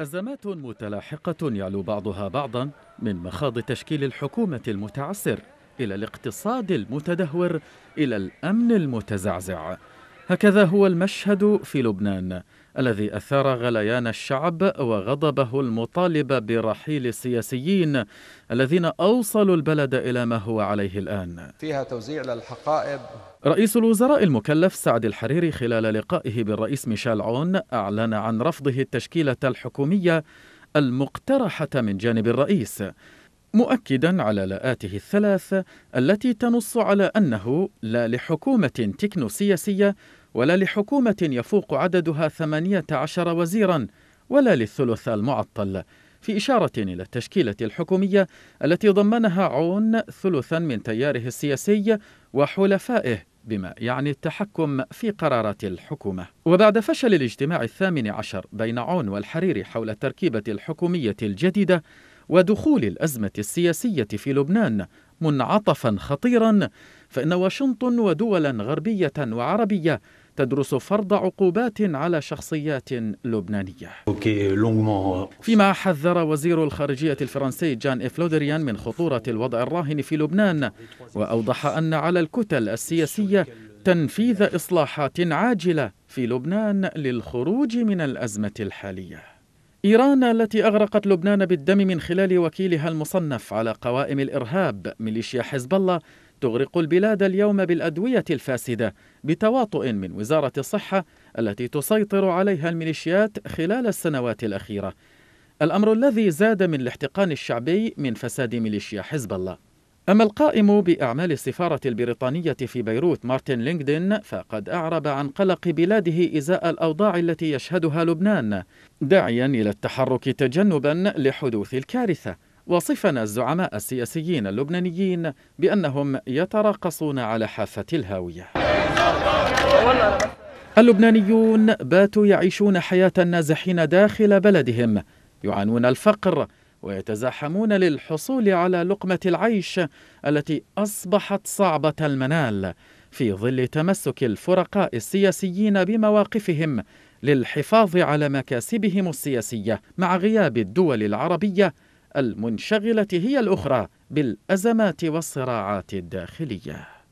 أزمات متلاحقة يعلو بعضها بعضا من مخاض تشكيل الحكومة المتعسر إلى الاقتصاد المتدهور إلى الأمن المتزعزع هكذا هو المشهد في لبنان الذي أثار غليان الشعب وغضبه المطالب برحيل السياسيين الذين أوصلوا البلد إلى ما هو عليه الآن فيها توزيع للحقائب رئيس الوزراء المكلف سعد الحريري خلال لقائه بالرئيس ميشيل عون أعلن عن رفضه التشكيلة الحكومية المقترحة من جانب الرئيس مؤكدا على لآته الثلاث التي تنص على أنه لا لحكومة تكنوسياسية ولا لحكومة يفوق عددها 18 وزيرا ولا للثلث المعطل في إشارة إلى التشكيلة الحكومية التي ضمنها عون ثلثا من تياره السياسي وحلفائه بما يعني التحكم في قرارات الحكومة وبعد فشل الاجتماع الثامن عشر بين عون والحريري حول التركيبة الحكومية الجديدة ودخول الأزمة السياسية في لبنان منعطفا خطيرا فإن واشنطن ودولا غربية وعربية تدرس فرض عقوبات على شخصيات لبنانية euh, فيما حذر وزير الخارجية الفرنسي جان إفلودريان من خطورة الوضع الراهن في لبنان وأوضح أن على الكتل السياسية تنفيذ إصلاحات عاجلة في لبنان للخروج من الأزمة الحالية إيران التي أغرقت لبنان بالدم من خلال وكيلها المصنف على قوائم الإرهاب ميليشيا حزب الله تغرق البلاد اليوم بالأدوية الفاسدة بتواطؤ من وزارة الصحة التي تسيطر عليها الميليشيات خلال السنوات الأخيرة الأمر الذي زاد من الاحتقان الشعبي من فساد ميليشيا حزب الله أما القائم بأعمال السفارة البريطانية في بيروت مارتن لينكدن فقد أعرب عن قلق بلاده إزاء الأوضاع التي يشهدها لبنان داعيا إلى التحرك تجنبا لحدوث الكارثة وصفنا الزعماء السياسيين اللبنانيين بأنهم يتراقصون على حافة الهاوية اللبنانيون باتوا يعيشون حياة النازحين داخل بلدهم يعانون الفقر ويتزاحمون للحصول على لقمة العيش التي أصبحت صعبة المنال في ظل تمسك الفرقاء السياسيين بمواقفهم للحفاظ على مكاسبهم السياسية مع غياب الدول العربية المنشغلة هي الأخرى بالأزمات والصراعات الداخلية